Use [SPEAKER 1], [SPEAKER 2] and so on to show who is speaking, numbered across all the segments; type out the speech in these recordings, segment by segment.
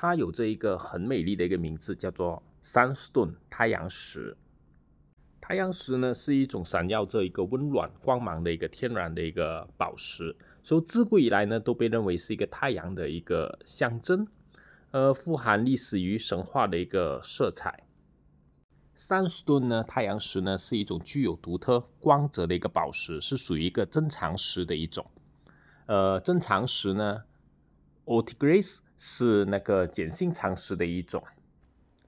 [SPEAKER 1] 它有着一个很美丽的一个名字，叫做 Sunstone 太阳石。太阳石呢是一种闪耀着一个温暖光芒的一个天然的一个宝石，所以自古以来呢都被认为是一个太阳的一个象征，呃，富含历史与神话的一个色彩。Sunstone 呢，太阳石呢是一种具有独特光泽的一个宝石，是属于一个珍长石的一种。呃，珍长石呢 o t i g r i 是那个碱性长石的一种，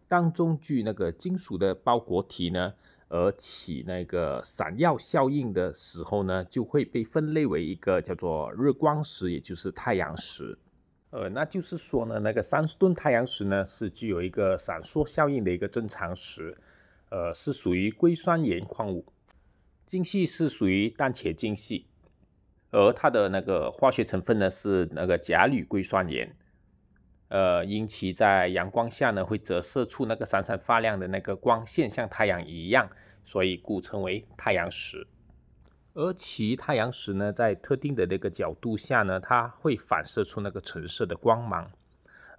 [SPEAKER 1] 当中具那个金属的包裹体呢而起那个闪耀效应的时候呢，就会被分类为一个叫做日光石，也就是太阳石。呃，那就是说呢，那个三十吨太阳石呢是具有一个闪烁效应的一个正常石，呃，是属于硅酸盐矿物，晶系是属于单铁晶系，而它的那个化学成分呢是那个钾铝硅酸盐。呃，因其在阳光下呢会折射出那个闪闪发亮的那个光线，像太阳一样，所以故称为太阳石。而其太阳石呢，在特定的那个角度下呢，它会反射出那个橙色的光芒，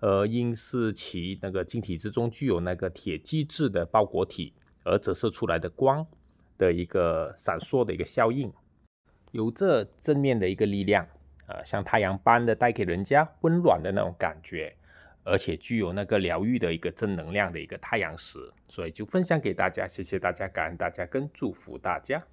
[SPEAKER 1] 而因是其那个晶体之中具有那个铁基质的包裹体而折射出来的光的一个闪烁的一个效应，有着正面的一个力量，呃，像太阳般的带给人家温暖的那种感觉。而且具有那个疗愈的一个正能量的一个太阳石，所以就分享给大家。谢谢大家，感恩大家，跟祝福大家。